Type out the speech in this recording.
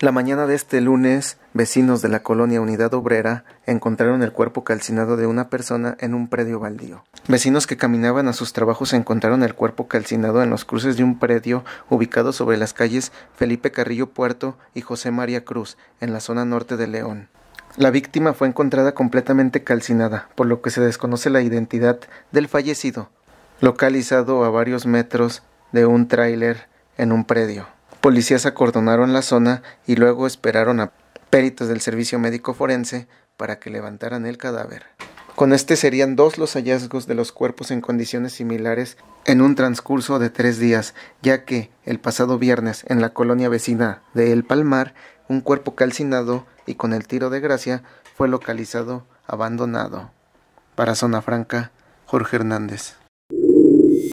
La mañana de este lunes, vecinos de la colonia Unidad Obrera encontraron el cuerpo calcinado de una persona en un predio baldío. Vecinos que caminaban a sus trabajos encontraron el cuerpo calcinado en los cruces de un predio ubicado sobre las calles Felipe Carrillo Puerto y José María Cruz, en la zona norte de León. La víctima fue encontrada completamente calcinada, por lo que se desconoce la identidad del fallecido, localizado a varios metros de un tráiler en un predio. Policías acordonaron la zona y luego esperaron a peritos del servicio médico forense para que levantaran el cadáver. Con este serían dos los hallazgos de los cuerpos en condiciones similares en un transcurso de tres días, ya que el pasado viernes en la colonia vecina de El Palmar, un cuerpo calcinado y con el tiro de gracia fue localizado abandonado. Para Zona Franca, Jorge Hernández.